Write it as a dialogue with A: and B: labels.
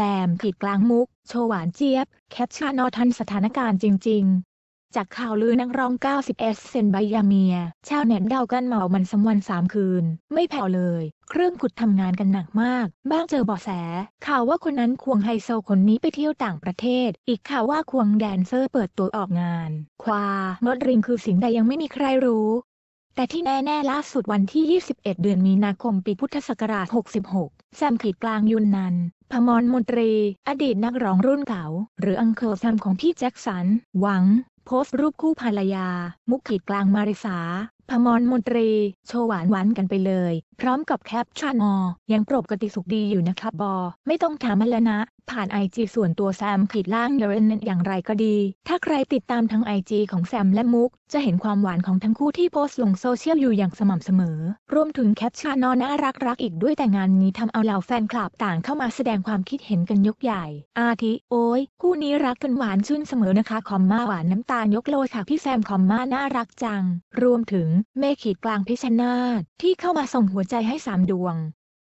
A: แซมผิดกลางมุก โชวหวานเจี๊ยบ แคปชั่นอทันสถานการณ์จริงๆ จากข่าวลือนักร้อง 90S เซนบายาเมีย ชาวเน็ตเดากันเหมามันสมวันสามคืน ไม่แผ่วเลย เครื่องขุดทำงานกันหนักมาก บ้างเจอบอแส ข่าวว่าคนนั้นควงไฮโซคนนี้ไปเที่ยวต่างประเทศ อีกข่าวว่าควงแดนเซอร์เปิดตัวออกงานความดริงคือสิ่งใดยังไม่มีใครรู้แต่ที่แน่ๆล่าสุดวันที่ 21 เดือนมีนาคมปีพุทธศักราช 66 แซมขีดกลางยุนนันพมรมนตรี อดีตนักร้องรุ่นเก่าหรืออังเคิลแซมของพี่แจ็คสัน หวัง โพสต์รูปคู่ภรรยา มุกขีดกลางมาริสาพมรมนตรี โชว์หวานหวานกันไปเลย พร้อมกับแคปชั่นออยังปกติสุขดีอยู่นะครับบอ ไม่ต้องถามแล้วนะ ผ่านไอจีส่วนตัวแซมขีดล่างเดรนนอย่างไรก็ดี ถ้าใครติดตามทั้งไอจีของแซมและมุก จะเห็นความหวานของทั้งคู่ที่โพสต์ลงโซเชียลอยู่อย่างสม่ำเสมอ รวมถึงแคปชั่นนอน่ารักรักอีกด้วยแต่งานนี้ทำเอาเหล่าแฟนคลับต่างเข้ามาแสดงความคิดเห็นกันยกใหญ่ อาทิโอ้ยคู่นี้รักกันหวานชื่นเสมอนะคะคอมมาหวานน้ำตาลยกโลค่ะพี่แซมคอมมาน่ารักจัง รวมถึงเมฆขีดกลางพิชนาทที่เข้ามาส่งหัวใจให้สามดวง